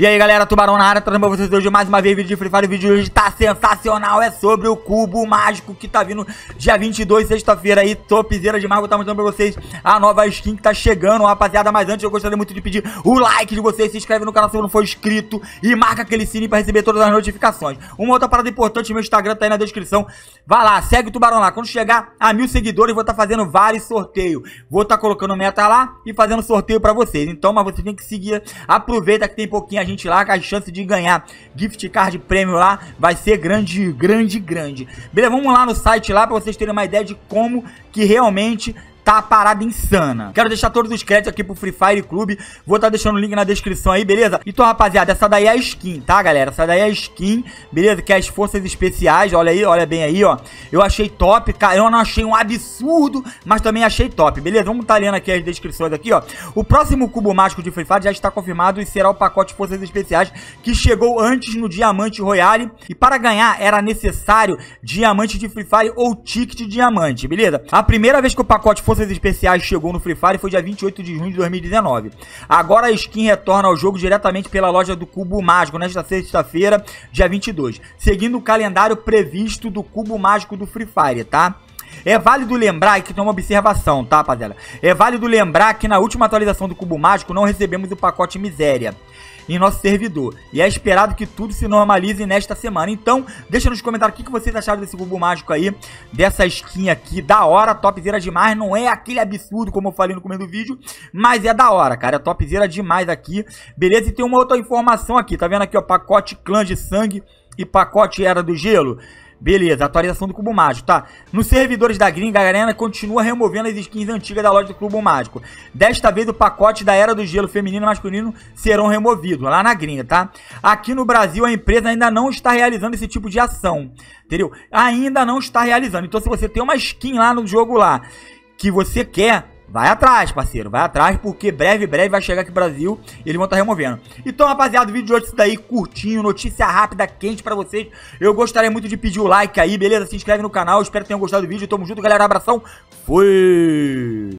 E aí galera, Tubarão na área, trazendo pra vocês hoje mais uma vez vídeo de Free Fire, o vídeo de hoje tá sensacional, é sobre o cubo mágico que tá vindo dia 22, sexta-feira aí, topzera demais vou estar tá mostrando pra vocês a nova skin que tá chegando, rapaziada, mas antes eu gostaria muito de pedir o like de vocês, se inscreve no canal se não for inscrito e marca aquele sininho pra receber todas as notificações. Uma outra parada importante, meu Instagram tá aí na descrição, vai lá, segue o Tubarão lá, quando chegar a mil seguidores vou tá fazendo vários sorteios, vou tá colocando meta lá e fazendo sorteio pra vocês, então, mas você tem que seguir, aproveita que tem pouquinho gente lá, que a chance de ganhar gift card prêmio lá vai ser grande, grande, grande. Beleza, vamos lá no site lá para vocês terem uma ideia de como que realmente tá a parada insana. Quero deixar todos os créditos aqui pro Free Fire Clube. Vou estar tá deixando o link na descrição aí, beleza? Então, rapaziada, essa daí é a skin, tá, galera? Essa daí é a skin, beleza? Que é as forças especiais, olha aí, olha bem aí, ó. Eu achei top, cara. Eu não achei um absurdo, mas também achei top, beleza? Vamos tá lendo aqui as descrições aqui, ó. O próximo cubo mágico de Free Fire já está confirmado e será o pacote forças especiais que chegou antes no Diamante Royale. E para ganhar era necessário diamante de Free Fire ou ticket de diamante, beleza? A primeira vez que o pacote fosse Forças Especiais chegou no Free Fire foi dia 28 de junho de 2019. Agora a skin retorna ao jogo diretamente pela loja do Cubo Mágico nesta sexta-feira, dia 22, seguindo o calendário previsto do Cubo Mágico do Free Fire, tá? É válido lembrar que tem é uma observação, tá, rapaziada? É válido lembrar que na última atualização do Cubo Mágico não recebemos o pacote Miséria em nosso servidor. E é esperado que tudo se normalize nesta semana. Então, deixa nos comentários o que, vocês acharam desse cubo mágico aí, dessa skin aqui, da hora, topzera demais. Não é aquele absurdo, como eu falei no começo do vídeo, mas é da hora, cara. É topzera demais aqui, beleza? E tem uma outra informação aqui, tá vendo aqui, ó, pacote clã de sangue e pacote Era do Gelo. Beleza, atualização do Cubo Mágico, tá? Nos servidores da gringa, a galera continua removendo as skins antigas da loja do Cubo Mágico. Desta vez, o pacote da Era do Gelo feminino e masculino serão removidos, lá na gringa, tá? Aqui no Brasil, a empresa ainda não está realizando esse tipo de ação, entendeu? Ainda não está realizando. Então, se você tem uma skin lá no jogo lá, que você quer Vai atrás, parceiro, vai atrás, porque breve, breve vai chegar aqui no Brasil e eles vão estar tá removendo. Então, rapaziada, o vídeo de hoje é isso daí, curtinho, notícia rápida, quente pra vocês. Eu gostaria muito de pedir o like aí, beleza? Se inscreve no canal, espero que tenham gostado do vídeo. Tamo junto, galera, abração, fui!